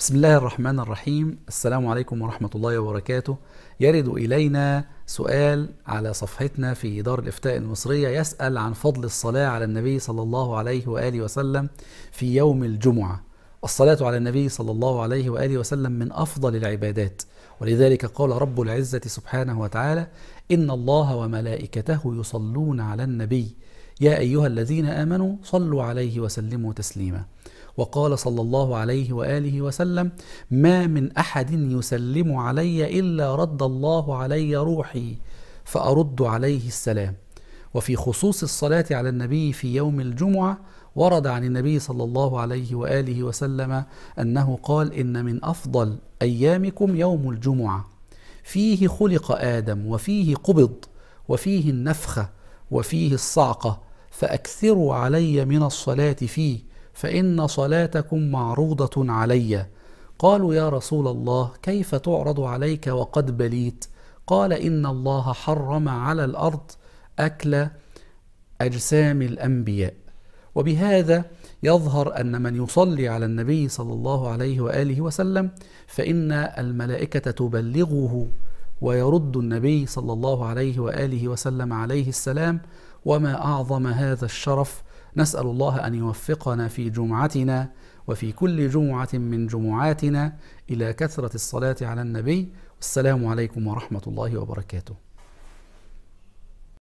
بسم الله الرحمن الرحيم السلام عليكم ورحمة الله وبركاته يرد إلينا سؤال على صفحتنا في دار الإفتاء المصرية يسأل عن فضل الصلاة على النبي صلى الله عليه وآله وسلم في يوم الجمعة الصلاة على النبي صلى الله عليه وآله وسلم من أفضل العبادات ولذلك قال رب العزة سبحانه وتعالى إن الله وملائكته يصلون على النبي يا أيها الذين آمنوا صلوا عليه وسلموا تسليما وقال صلى الله عليه واله وسلم ما من احد يسلم علي الا رد الله علي روحي فارد عليه السلام وفي خصوص الصلاه على النبي في يوم الجمعه ورد عن النبي صلى الله عليه واله وسلم انه قال ان من افضل ايامكم يوم الجمعه فيه خلق ادم وفيه قبض وفيه النفخه وفيه الصعقه فأكثروا علي من الصلاة فيه فإن صلاتكم معروضة علي قالوا يا رسول الله كيف تعرض عليك وقد بليت قال إن الله حرم على الأرض أكل أجسام الأنبياء وبهذا يظهر أن من يصلي على النبي صلى الله عليه وآله وسلم فإن الملائكة تبلغه ويرد النبي صلى الله عليه واله وسلم عليه السلام وما اعظم هذا الشرف نسال الله ان يوفقنا في جمعتنا وفي كل جمعه من جمعاتنا الى كثره الصلاه على النبي والسلام عليكم ورحمه الله وبركاته